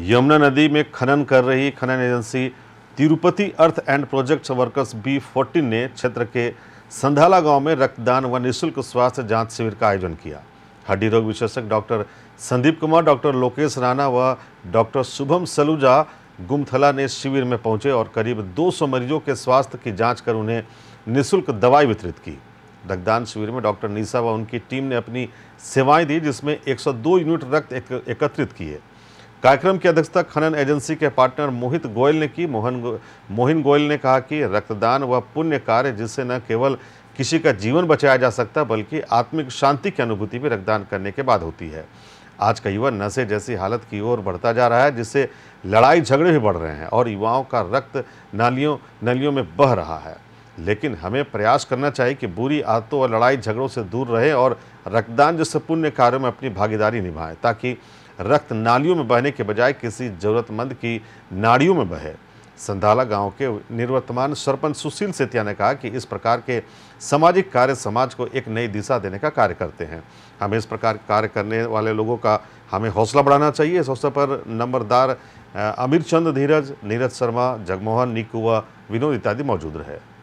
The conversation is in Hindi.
यमुना नदी में खनन कर रही खनन agency Tirupati earth and projects workers B fourteen ने क्षेत्र के संधाला गांव में रक्तदान व निःशुल्क स्वास्थ्य जांच शिविर का आयोजन किया हड्डी रोग विशेषज्ञ डॉक्टर संदीप कुमार डॉक्टर लोकेश राणा व डॉक्टर शुभम सलूजा गुमथला ने शिविर में पहुंचे और करीब 200 मरीजों के स्वास्थ्य की जांच कर उन्हें निःशुल्क दवाई वितरित की रक्तदान शिविर में डॉक्टर निशा व उनकी टीम ने अपनी सेवाएं दी जिसमें 102 यूनिट रक्त एकत्रित किए कार्यक्रम की अध्यक्षता खनन एजेंसी के पार्टनर मोहित गोयल ने की मोहन गो, मोहिन गोयल ने कहा कि रक्तदान वह पुण्य कार्य जिससे न केवल किसी का जीवन बचाया जा सकता बल्कि आत्मिक शांति की अनुभूति भी रक्तदान करने के बाद होती है आज का युवा नशे जैसी हालत की ओर बढ़ता जा रहा है जिससे लड़ाई झगड़े भी बढ़ रहे हैं और युवाओं का रक्त नालियों नलियों में बह रहा है लेकिन हमें प्रयास करना चाहिए कि बुरी आदतों और लड़ाई झगड़ों से दूर रहें और रक्तदान जैसे पुण्य कार्यों में अपनी भागीदारी निभाएं ताकि रक्त नालियों में बहने के बजाय किसी ज़रूरतमंद की नाड़ियों में बहे संधाला गांव के निर्वर्तमान सरपंच सुशील सेतिया ने कहा कि इस प्रकार के सामाजिक कार्य समाज को एक नई दिशा देने का कार्य करते हैं हमें इस प्रकार कार्य करने वाले लोगों का हमें हौसला बढ़ाना चाहिए इस अवसर पर नंबरदार अमीर चंद धीरज नीरज शर्मा जगमोहन निकुआ विनोद इत्यादि मौजूद रहे